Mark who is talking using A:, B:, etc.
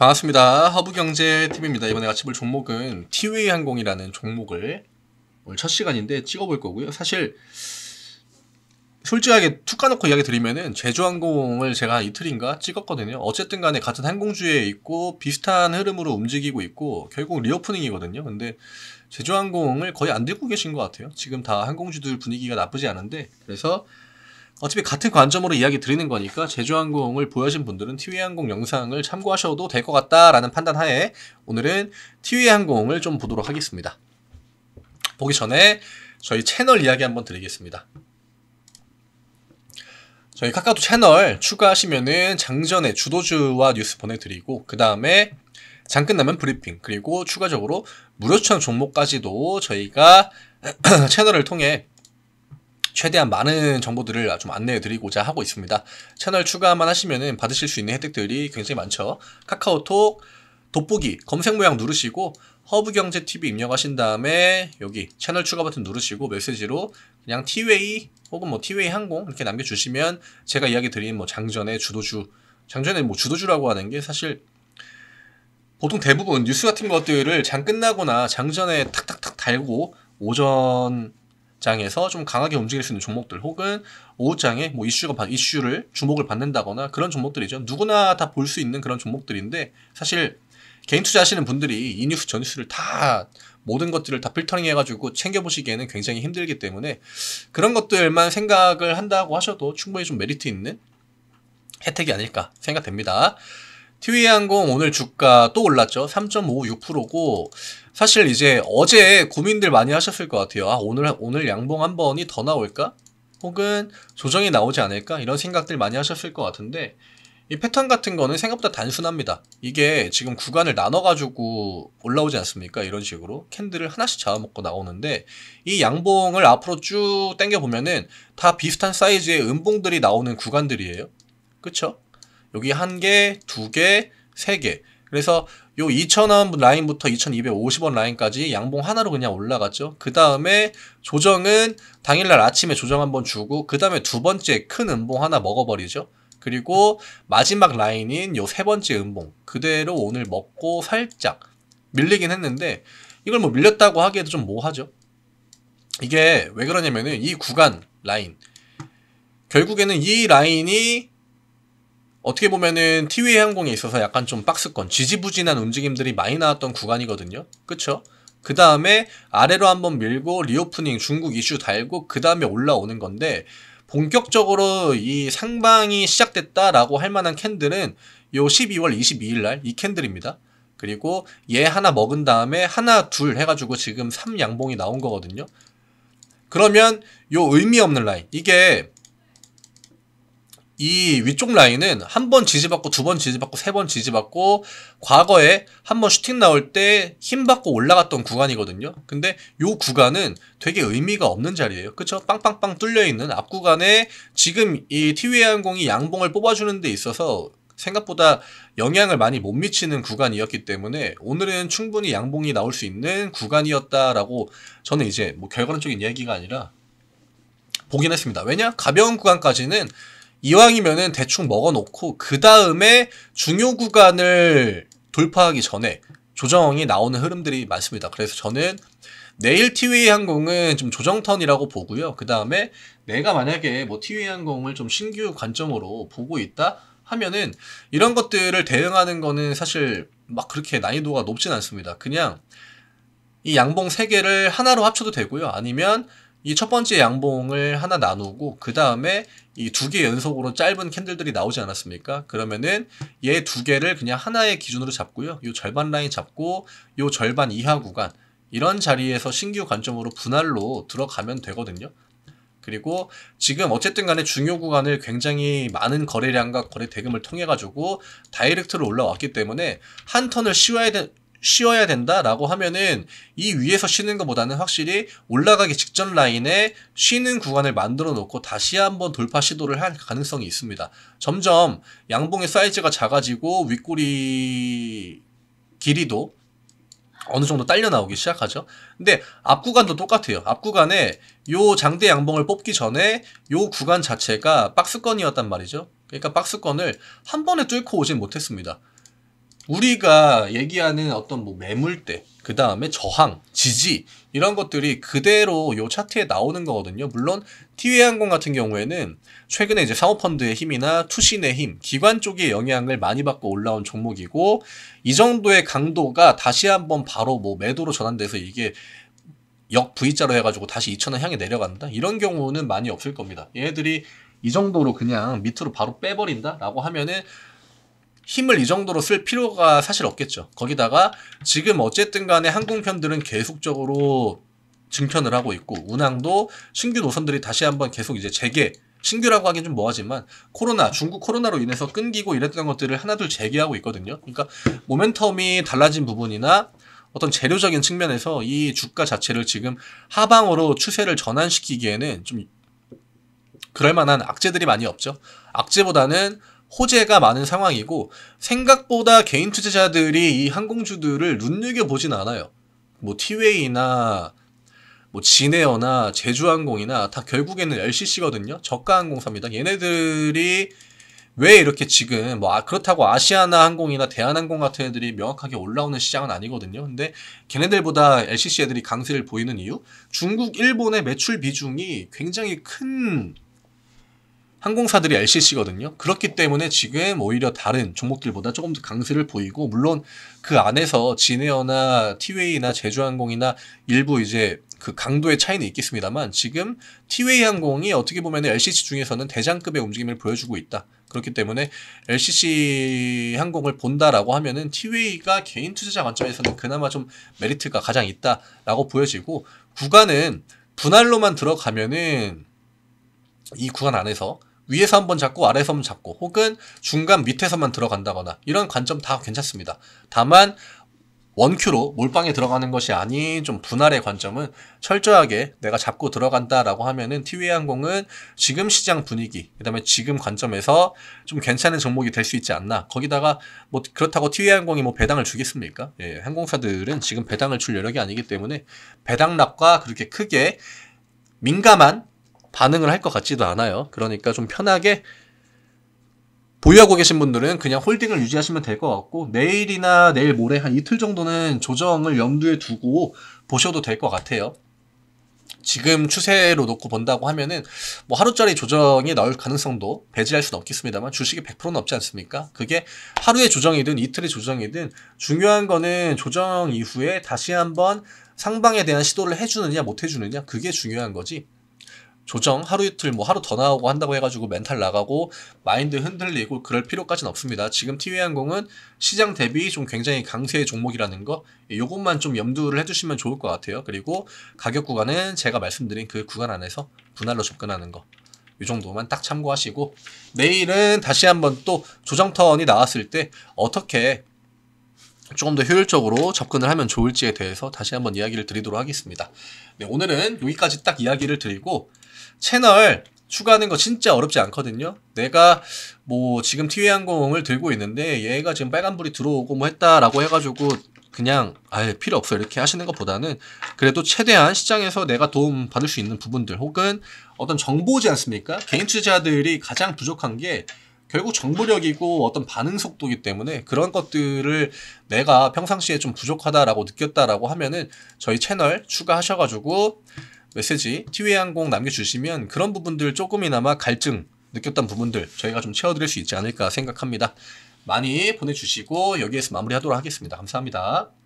A: 반갑습니다. 허브경제팀입니다 이번에 같이 볼 종목은 티웨이 항공이라는 종목을 오늘 첫 시간인데 찍어볼 거고요. 사실 솔직하게 툭 까놓고 이야기 드리면은 제주항공을 제가 이틀인가 찍었거든요. 어쨌든 간에 같은 항공주에 있고 비슷한 흐름으로 움직이고 있고 결국 리오프닝이거든요. 근데 제주항공을 거의 안 들고 계신 것 같아요. 지금 다 항공주들 분위기가 나쁘지 않은데 그래서 어차피 같은 관점으로 이야기 드리는 거니까 제주항공을 보여신 분들은 TW항공 영상을 참고하셔도 될 것 같다라는 판단 하에 오늘은 TW항공을 좀 보도록 하겠습니다. 보기 전에 저희 채널 이야기 한번 드리겠습니다. 저희 카카오톡 채널 추가하시면은 장전에 주도주와 뉴스 보내드리고 그 다음에 장 끝나면 브리핑 그리고 추가적으로 무료 추천 종목까지도 저희가 채널을 통해 최대한 많은 정보들을 좀 안내해 드리고자 하고 있습니다. 채널 추가만 하시면 받으실 수 있는 혜택들이 굉장히 많죠. 카카오톡 돋보기 검색 모양 누르시고 허브경제TV 입력하신 다음에 여기 채널 추가 버튼 누르시고 메시지로 그냥 티웨이 혹은 뭐 티웨이 항공 이렇게 남겨주시면 제가 이야기 드린 뭐 장전의 주도주 장전의 뭐 주도주라고 하는 게 사실 보통 대부분 뉴스 같은 것들을 장 끝나거나 장전에 탁탁탁 달고 오전 장에서 좀 강하게 움직일 수 있는 종목들 혹은 오후장에 뭐 이슈가 이슈를 주목을 받는다거나 그런 종목들이죠. 누구나 다 볼 수 있는 그런 종목들인데 사실 개인 투자하시는 분들이 이 뉴스 저 뉴스를 다 모든 것들을 다 필터링 해가지고 챙겨보시기에는 굉장히 힘들기 때문에 그런 것들만 생각을 한다고 하셔도 충분히 좀 메리트 있는 혜택이 아닐까 생각됩니다. 티웨이항공 오늘 주가 또 올랐죠. 3.56%고 사실 이제 어제 고민들 많이 하셨을 것 같아요. 아, 오늘 오늘 양봉 한 번이 더 나올까? 혹은 조정이 나오지 않을까? 이런 생각들 많이 하셨을 것 같은데 이 패턴 같은 거는 생각보다 단순합니다. 이게 지금 구간을 나눠가지고 올라오지 않습니까? 이런 식으로 캔들을 하나씩 잡아먹고 나오는데 이 양봉을 앞으로 쭉 당겨보면은 다 비슷한 사이즈의 음봉들이 나오는 구간들이에요. 그쵸? 여기 한 개, 두 개, 세 개. 그래서 요 2,000원 라인부터 2,250원 라인까지 양봉 하나로 그냥 올라갔죠. 그 다음에 조정은 당일날 아침에 조정 한번 주고 그 다음에 두 번째 큰 음봉 하나 먹어버리죠. 그리고 마지막 라인인 요 세 번째 음봉 그대로 오늘 먹고 살짝 밀리긴 했는데 이걸 뭐 밀렸다고 하기에도 좀 뭐하죠. 이게 왜 그러냐면은 이 구간 라인 결국에는 이 라인이 어떻게 보면은 티웨이 항공에 있어서 약간 좀 박스권, 지지부진한 움직임들이 많이 나왔던 구간이거든요. 그쵸? 그 다음에 아래로 한번 밀고 리오프닝 중국 이슈 달고 그 다음에 올라오는 건데 본격적으로 이 상방이 시작됐다라고 할 만한 캔들은 요 12월 22일 날 이 캔들입니다. 그리고 얘 하나 먹은 다음에 하나 둘 해가지고 지금 3양봉이 나온 거거든요. 그러면 요 의미 없는 라인 이게 이 위쪽 라인은 한 번 지지받고 두 번 지지받고 세 번 지지받고 과거에 한 번 슈팅 나올 때 힘받고 올라갔던 구간이거든요. 근데 요 구간은 되게 의미가 없는 자리예요. 그쵸? 빵빵빵 뚫려있는 앞구간에 지금 이 티웨이항공이 양봉을 뽑아주는 데 있어서 생각보다 영향을 많이 못 미치는 구간이었기 때문에 오늘은 충분히 양봉이 나올 수 있는 구간이었다라고 저는 이제 뭐 결과론적인 얘기가 아니라 보긴 했습니다. 왜냐? 가벼운 구간까지는 이왕이면은 대충 먹어놓고 그 다음에 중요 구간을 돌파하기 전에 조정이 나오는 흐름들이 많습니다. 그래서 저는 내일 티웨이 항공은 좀 조정턴이라고 보고요. 그 다음에 내가 만약에 뭐 티웨이 항공을 좀 신규 관점으로 보고 있다 하면은 이런 것들을 대응하는 거는 사실 막 그렇게 난이도가 높진 않습니다. 그냥 이 양봉 3개를 하나로 합쳐도 되고요. 아니면 이첫 번째 양봉을 하나 나누고 그 다음에 이 두 개 연속으로 짧은 캔들들이 나오지 않았습니까? 그러면은 얘 두 개를 그냥 하나의 기준으로 잡고요. 이 절반 라인 잡고 이 절반 이하 구간 이런 자리에서 신규 관점으로 분할로 들어가면 되거든요. 그리고 지금 어쨌든 간에 중요 구간을 굉장히 많은 거래량과 거래 대금을 통해 가지고 다이렉트로 올라왔기 때문에 한 턴을 쉬어야 되, 쉬어야 된다라고 하면은 이 위에서 쉬는 것보다는 확실히 올라가기 직전 라인에 쉬는 구간을 만들어 놓고 다시 한번 돌파 시도를 할 가능성이 있습니다. 점점 양봉의 사이즈가 작아지고 윗꼬리 길이도 어느 정도 딸려 나오기 시작하죠. 근데 앞 구간도 똑같아요. 앞 구간에 요 장대 양봉을 뽑기 전에 요 구간 자체가 박스권이었단 말이죠. 그러니까 박스권을 한 번에 뚫고 오진 못했습니다. 우리가 얘기하는 어떤 뭐 매물대, 그 다음에 저항, 지지 이런 것들이 그대로 요 차트에 나오는 거거든요. 물론 티웨이항공 같은 경우에는 최근에 이제 사모펀드의 힘이나 투신의 힘, 기관 쪽의 영향을 많이 받고 올라온 종목이고 이 정도의 강도가 다시 한번 바로 뭐 매도로 전환돼서 이게 역 V자로 해가지고 다시 2천원 향해 내려간다? 이런 경우는 많이 없을 겁니다. 얘들이 이 정도로 그냥 밑으로 바로 빼버린다? 라고 하면은 힘을 이 정도로 쓸 필요가 사실 없겠죠. 거기다가 지금 어쨌든 간에 항공편들은 계속적으로 증편을 하고 있고 운항도 신규 노선들이 다시 한번 계속 이제 재개 신규라고 하긴 좀 뭐하지만 코로나 중국 코로나로 인해서 끊기고 이랬던 것들을 하나둘 재개하고 있거든요. 그러니까 모멘텀이 달라진 부분이나 어떤 재료적인 측면에서 이 주가 자체를 지금 하방으로 추세를 전환시키기에는 좀 그럴 만한 악재들이 많이 없죠. 악재보다는 호재가 많은 상황이고 생각보다 개인 투자자들이 이 항공주들을 눈여겨 보진 않아요. 뭐 티웨이나 뭐 진에어나 제주항공이나 다 결국에는 LCC거든요. 저가 항공사입니다. 얘네들이 왜 이렇게 지금 뭐 아, 그렇다고 아시아나 항공이나 대한항공 같은 애들이 명확하게 올라오는 시장은 아니거든요. 근데 걔네들보다 LCC 애들이 강세를 보이는 이유? 중국, 일본의 매출 비중이 굉장히 큰 항공사들이 LCC거든요. 그렇기 때문에 지금 오히려 다른 종목들보다 조금 더 강세를 보이고 물론 그 안에서 진에어나 티웨이나 제주항공이나 일부 이제 그 강도의 차이는 있겠습니다만 지금 티웨이 항공이 어떻게 보면 LCC 중에서는 대장급의 움직임을 보여주고 있다. 그렇기 때문에 LCC 항공을 본다라고 하면은 티웨이가 개인 투자자 관점에서는 그나마 좀 메리트가 가장 있다라고 보여지고 구간은 분할로만 들어가면은 이 구간 안에서 위에서 한번 잡고 아래에서 한번 잡고 혹은 중간 밑에서만 들어간다거나 이런 관점 다 괜찮습니다. 다만 원큐로 몰빵에 들어가는 것이 아닌 좀 분할의 관점은 철저하게 내가 잡고 들어간다라고 하면은 티웨이 항공은 지금 시장 분위기 그다음에 지금 관점에서 좀 괜찮은 종목이 될 수 있지 않나 거기다가 뭐 그렇다고 티웨이 항공이 뭐 배당을 주겠습니까? 예, 항공사들은 지금 배당을 줄 여력이 아니기 때문에 배당락과 그렇게 크게 민감한 반응을 할 것 같지도 않아요. 그러니까 좀 편하게 보유하고 계신 분들은 그냥 홀딩을 유지하시면 될 것 같고 내일이나 내일 모레 한 이틀 정도는 조정을 염두에 두고 보셔도 될 것 같아요. 지금 추세로 놓고 본다고 하면은 뭐 하루짜리 조정이 나올 가능성도 배제할 수는 없겠습니다만 주식이 100%는 없지 않습니까? 그게 하루의 조정이든 이틀의 조정이든 중요한 거는 조정 이후에 다시 한번 상방에 대한 시도를 해주느냐 못 해주느냐 그게 중요한 거지 조정 하루 이틀 뭐 하루 더 나오고 한다고 해가지고 멘탈 나가고 마인드 흔들리고 그럴 필요까지는 없습니다. 지금 TV항공은 시장 대비 좀 굉장히 강세의 종목이라는 거 이것만 예, 좀 염두를 해주시면 좋을 것 같아요. 그리고 가격 구간은 제가 말씀드린 그 구간 안에서 분할로 접근하는 거. 이 정도만 딱 참고하시고 내일은 다시 한번 또 조정턴이 나왔을 때 어떻게 조금 더 효율적으로 접근을 하면 좋을지에 대해서 다시 한번 이야기를 드리도록 하겠습니다. 네, 오늘은 여기까지 딱 이야기를 드리고 채널 추가하는 거 진짜 어렵지 않거든요. 내가 뭐 지금 티웨이항공을 들고 있는데 얘가 지금 빨간불이 들어오고 뭐 했다라고 해가지고 그냥 아예 필요 없어 이렇게 하시는 것보다는 그래도 최대한 시장에서 내가 도움 받을 수 있는 부분들 혹은 어떤 정보지 않습니까? 개인 투자들이 가장 부족한 게 결국 정보력이고 어떤 반응 속도이기 때문에 그런 것들을 내가 평상시에 좀 부족하다라고 느꼈다라고 하면은 저희 채널 추가하셔가지고 메시지 티웨이항공 남겨주시면 그런 부분들 조금이나마 갈증 느꼈던 부분들 저희가 좀 채워드릴 수 있지 않을까 생각합니다. 많이 보내주시고 여기에서 마무리하도록 하겠습니다. 감사합니다.